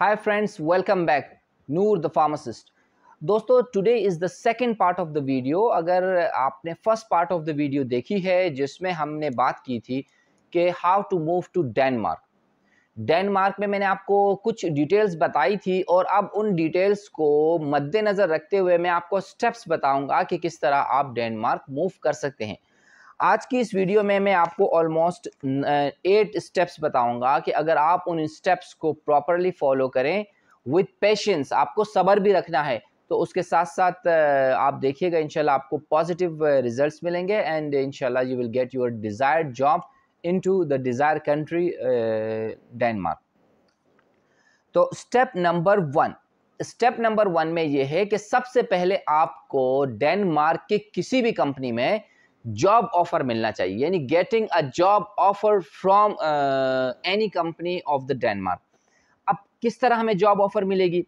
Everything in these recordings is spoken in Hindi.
high friends welcome back Noor the pharmacist दोस्तों today is the second part of the video अगर आपने first part of the video देखी है जिसमें हमने बात की थी कि how to move to Denmark Denmark में मैंने आपको कुछ डिटेल्स बताई थी और अब उन डिटेल्स को मद्देनज़र रखते हुए मैं आपको स्टेप्स बताऊंगा कि किस तरह आप डेनमार्क मूव कर सकते हैं आज की इस वीडियो में मैं आपको ऑलमोस्ट एट स्टेप्स बताऊंगा कि अगर आप उन स्टेप्स को प्रॉपरली फॉलो करें विथ पेशेंस आपको सबर भी रखना है तो उसके साथ साथ आप देखिएगा इंशाल्लाह आपको पॉजिटिव रिजल्ट्स मिलेंगे एंड इंशाल्लाह you will get your desired job in to the desire country Denmark तो step number one step number one में यह है कि सबसे पहले आपको डेनमार्क के किसी भी कंपनी में जॉब ऑफर मिलना चाहिए यानी getting a job offer from any company of the Denmark अब किस तरह हमें जॉब ऑफर मिलेगी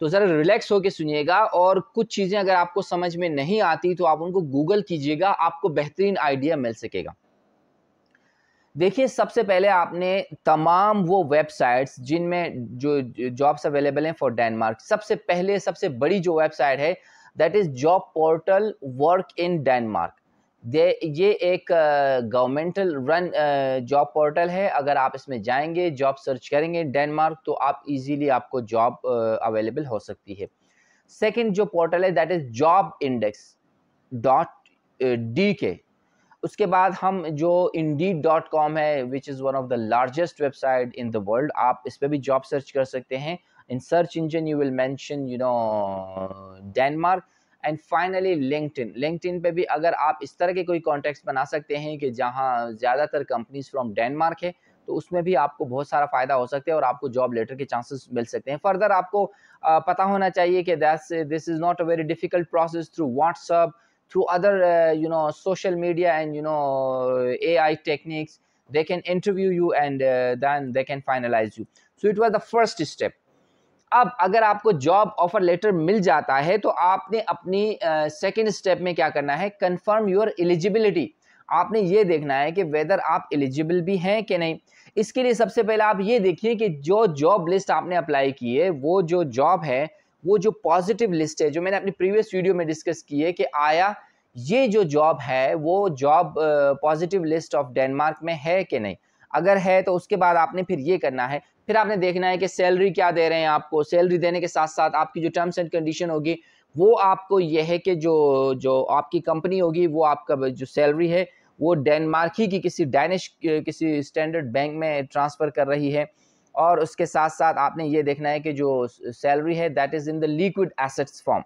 तो ज़रा रिलैक्स होकर सुनिएगा और कुछ चीज़ें अगर आपको समझ में नहीं आती तो आप उनको गूगल कीजिएगा आपको बेहतरीन आइडिया मिल सकेगा देखिए सबसे पहले आपने तमाम वो वेबसाइट्स जिनमें जो जॉब्स अवेलेबल हैं फॉर डेनमार्क सबसे पहले सबसे बड़ी जो वेबसाइट है that is job portal work in Denmark they ये एक गवर्नमेंटल रन जॉब पोर्टल है अगर आप इसमें जाएंगे जॉब सर्च करेंगे डेनमार्क तो आप इजीली आपको जॉब अवेलेबल हो सकती है सेकंड जो पोर्टल है that is job index dot D K उसके बाद हम जो इंडीड डॉट कॉम है which is one of the largest website in the world आप इस पर भी जॉब सर्च कर सकते हैं in search engine you will mention you know Denmark and finally LinkedIn LinkedIn पे भी अगर आप इस तरह के कोई कॉन्टैक्ट्स बना सकते हैं कि जहाँ ज़्यादातर कंपनीज फ्रॉम डेनमार्क है तो उसमें भी आपको बहुत सारा फ़ायदा हो सकता है और आपको जॉब लेटर के चांसेस मिल सकते हैं फर्दर आपको पता होना चाहिए कि that's this is not a very difficult process through WhatsApp through other you know social media and you know A I techniques they can interview you and then they can finalise you so it was the first step अब अगर आपको जॉब ऑफर लेटर मिल जाता है तो आपने अपनी सेकेंड स्टेप में क्या करना है कन्फर्म योर एलिजिबिलिटी आपने ये देखना है कि वेदर आप एलिजिबल भी हैं कि नहीं इसके लिए सबसे पहले आप ये देखिए कि जो जॉब लिस्ट आपने अप्लाई की है वो जो जॉब है वो जो पॉजिटिव लिस्ट है जो मैंने अपनी प्रीवियस वीडियो में डिस्कस की है कि आया ये जो जॉब है वो job positive list of Denmark में है कि नहीं अगर है तो उसके बाद आपने फिर ये करना है फिर आपने देखना है कि सैलरी क्या दे रहे हैं आपको सैलरी देने के साथ साथ आपकी जो टर्म्स एंड कंडीशन होगी वो आपको यह है कि जो जो आपकी कंपनी होगी वो आपका जो सैलरी है वो डेनमार्क ही की किसी डैनिश किसी स्टैंडर्ड बैंक में ट्रांसफ़र कर रही है और उसके साथ साथ आपने ये देखना है कि जो सैलरी है that is in the liquid assets form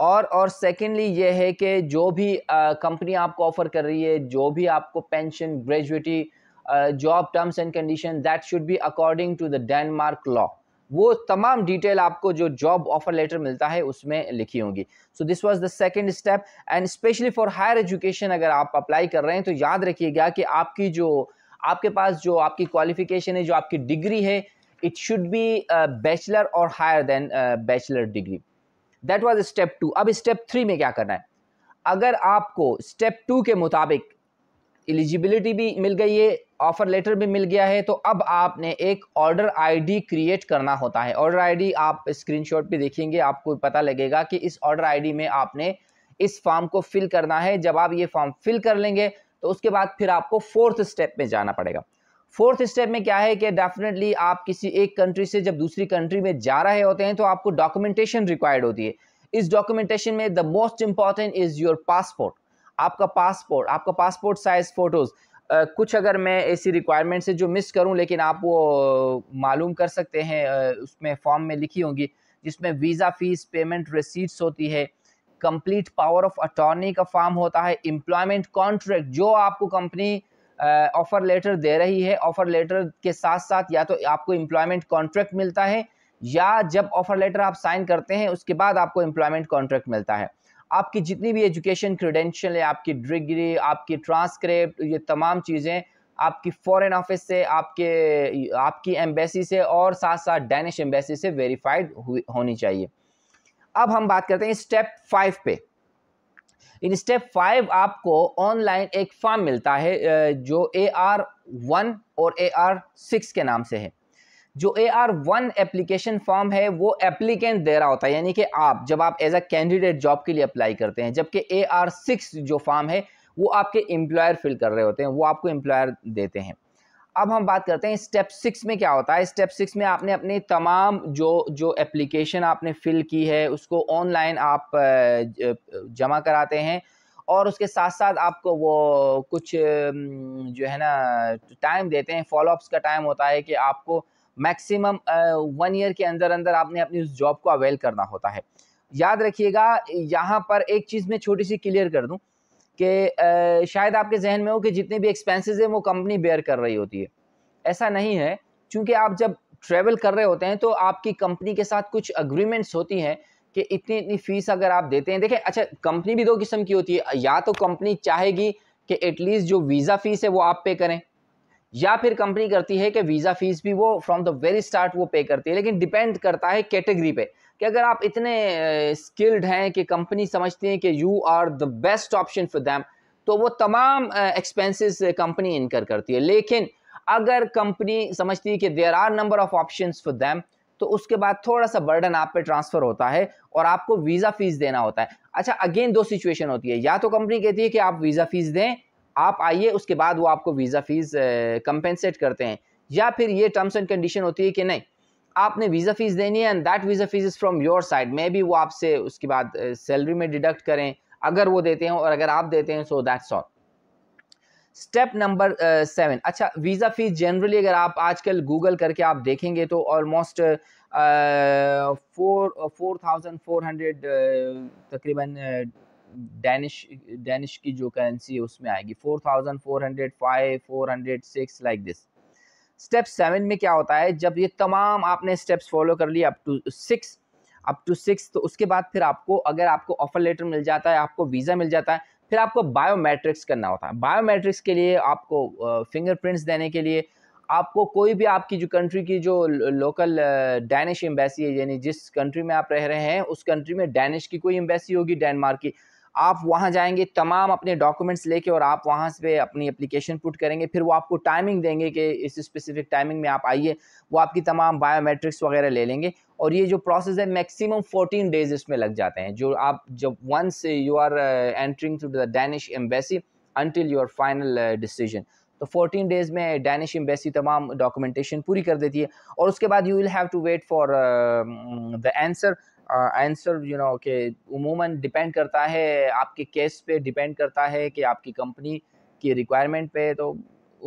और और सेकेंडली ये है कि जो भी कंपनी आपको ऑफ़र कर रही है जो भी आपको pension gratuity job terms and condition that should be according to the Denmark law वो तमाम डिटेल आपको जो जॉब ऑफर लेटर मिलता है उसमें लिखी होंगी so this was the second step and specially for higher education अगर आप अप्लाई कर रहे हैं तो याद रखिएगा कि आपकी जो आपके पास जो आपकी क्वालिफिकेशन है जो आपकी डिग्री है इट शुड बी बैचलर और higher than bachelor degree that was step two अब स्टेप थ्री में क्या करना है अगर आपको स्टेप टू के मुताबिक एलिजिबिलिटी भी मिल गई है ऑफ़र लेटर भी मिल गया है तो अब आपने एक ऑर्डर आईडी क्रिएट करना होता है ऑर्डर आईडी आप स्क्रीनशॉट पे देखेंगे आपको पता लगेगा कि इस ऑर्डर आईडी में आपने इस फॉर्म को फिल करना है जब आप ये फॉर्म फिल कर लेंगे तो उसके बाद फिर आपको फोर्थ स्टेप में जाना पड़ेगा फोर्थ स्टेप में क्या है कि डेफिनेटली आप किसी एक कंट्री से जब दूसरी कंट्री में जा रहे होते हैं तो आपको डॉक्यूमेंटेशन रिक्वायर्ड होती है इस डॉक्यूमेंटेशन में the most important is your passport आपका पासपोर्ट आपका पासपोर्ट साइज़ फ़ोटोज़ Uh, कुछ अगर मैं ऐसी रिक्वायरमेंट से जो मिस करूं लेकिन आप वो मालूम कर सकते हैं uh, उसमें फॉर्म में लिखी होंगी जिसमें वीज़ा फ़ीस पेमेंट रिसीट्स होती है कंप्लीट पावर ऑफ अटॉर्नी का फॉर्म होता है एम्प्लॉयमेंट कॉन्ट्रैक्ट जो आपको कंपनी ऑफ़र लेटर दे रही है ऑफ़र लेटर के साथ साथ या तो आपको एम्प्लॉयमेंट कॉन्ट्रैक्ट मिलता है या जब ऑफ़र लेटर आप साइन करते हैं उसके बाद आपको एम्प्लॉयमेंट कॉन्ट्रैक्ट मिलता है आपकी जितनी भी एजुकेशन क्रीडेंशियल है आपकी डिग्री आपकी ट्रांसक्रिप्ट ये तमाम चीज़ें आपकी फॉरेन ऑफिस से आपके आपकी एम्बेसी से और साथ साथ डैनिश एम्बेसी से वेरीफाइड होनी चाहिए अब हम बात करते हैं स्टेप फाइव पे इन स्टेप फाइव आपको ऑनलाइन एक फॉर्म मिलता है जो ए आर वन और ए आर सिक्स के नाम से है जो A R one application form है वो एप्लीकेंट दे रहा होता है यानी कि आप जब आप एज अ कैंडिडेट जॉब के लिए अप्लाई करते हैं जबकि ए आर सिक्स जो फॉर्म है वो आपके एम्प्लॉयर फिल कर रहे होते हैं वो आपको एम्प्लॉयर देते हैं अब हम बात करते हैं स्टेप सिक्स में क्या होता है स्टेप सिक्स में आपने अपने तमाम जो जो एप्लीकेशन आपने फिल की है उसको ऑनलाइन आप जमा कराते हैं और उसके साथ साथ आपको वो कुछ जो है ना टाइम देते हैं फॉलोअप्स का टाइम होता है कि आपको मैक्सिमम वन ईयर के अंदर अंदर आपने अपनी उस जॉब को अवेल करना होता है याद रखिएगा यहाँ पर एक चीज़ मैं छोटी सी क्लियर कर दूँ कि शायद आपके जहन में हो कि जितने भी एक्सपेंसेस हैं वो कंपनी बेयर कर रही होती है ऐसा नहीं है क्योंकि आप जब ट्रैवल कर रहे होते हैं तो आपकी कंपनी के साथ कुछ अग्रीमेंट्स होती हैं कि इतनी इतनी फ़ीस अगर आप देते हैं देखें अच्छा कंपनी भी दो किस्म की होती है या तो कंपनी चाहेगी कि एटलीस्ट जो वीज़ा फ़ीस है वो आप पे करें या फिर कंपनी करती है कि वीज़ा फ़ीस भी वो फ्रॉम द वेरी स्टार्ट वो पे करती है लेकिन डिपेंड करता है कैटेगरी पे कि अगर आप इतने स्किल्ड हैं कि कंपनी समझती है कि you are the best option for them तो वो तमाम एक्सपेंसेस कंपनी इनकर करती है लेकिन अगर कंपनी समझती है कि there are number of option for them तो उसके बाद थोड़ा सा बर्डन आप पे ट्रांसफ़र होता है और आपको वीज़ा फ़ीस देना होता है अच्छा अगेन दो सिचुएशन होती है या तो कंपनी कहती है कि आप वीज़ा फ़ीस दें आप आइए उसके बाद वो आपको वीज़ा फ़ीस कंपेंसेट करते हैं या फिर ये टर्म्स एंड कंडीशन होती है कि नहीं आपने वीज़ा फ़ीस देनी है and that visa fees is from your side may be वो आपसे उसके बाद सैलरी में डिडक्ट करें अगर वो देते हैं और अगर आप देते हैं so that's all step number seven अच्छा वीज़ा फ़ीस जनरली अगर आप आजकल गूगल करके आप देखेंगे तो almost four four thousand four hundred तकरीबन डैनिश डैनिश की जो करेंसी है उसमें आएगी four thousand four hundred five four hundred six like this step seven में क्या होता है जब ये तमाम आपने स्टेप्स फॉलो कर लिए up to six up to six तो उसके बाद फिर आपको अगर आपको ऑफर लेटर मिल जाता है आपको वीज़ा मिल जाता है फिर आपको बायोमेट्रिक्स करना होता है बायोमेट्रिक्स के लिए आपको फिंगरप्रिंट्स देने के लिए आपको कोई भी आपकी जो कंट्री की जो लोकल डैनिश एम्बेसी है यानी जिस कंट्री में आप रह रहे हैं उस कंट्री में डैनिश की कोई एम्बेसी होगी डेनमार्क की आप वहाँ जाएंगे तमाम अपने डॉक्यूमेंट्स लेके और आप वहाँ से अपनी एप्लीकेशन पुट करेंगे फिर वो आपको टाइमिंग देंगे कि इस स्पेसिफिक टाइमिंग में आप आइए वो आपकी तमाम बायोमेट्रिक्स वगैरह ले लेंगे और ये जो प्रोसेस है मैक्सिमम 14 डेज इसमें लग जाते हैं जो आप जब once you are entering to the Danish embassy until your final decision तो 14 डेज़ में डैनिश एम्बेसी तमाम डॉक्यूमेंटेशन पूरी कर देती है और उसके बाद you will have to wait for the answer answer you know के उमूमन डिपेंड करता है आपके केस पे डिपेंड करता है कि आपकी कंपनी की रिक्वायरमेंट पे तो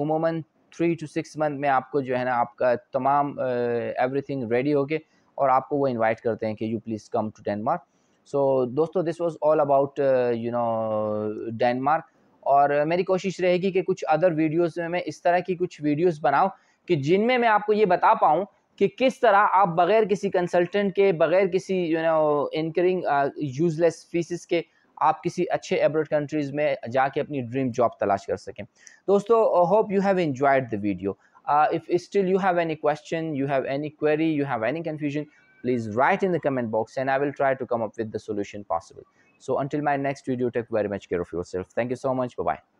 उमूमन थ्री टू सिक्स मंथ में आपको जो है ना आपका तमाम एवरीथिंग रेडी होके और आपको वो इनवाइट करते हैं कि you please come to Denmark so दोस्तों this was all about you know Denmark और मेरी कोशिश रहेगी कि कुछ अदर वीडियोस में मैं इस तरह की कुछ वीडियोस बनाऊं कि जिनमें मैं आपको ये बता पाऊं कि किस तरह आप बग़ैर किसी कंसल्टेंट के बग़ैर किसी you know incurring useless fees के आप किसी अच्छे एब्रोड कंट्रीज़ में जाके अपनी ड्रीम जॉब तलाश कर सकें दोस्तों hope you have enjoyed the video if still you have any question you have any query you have any confusion please write in the comment box and I will try to come up with the solution possible so until my next video take very much care of yourself thank you so much bye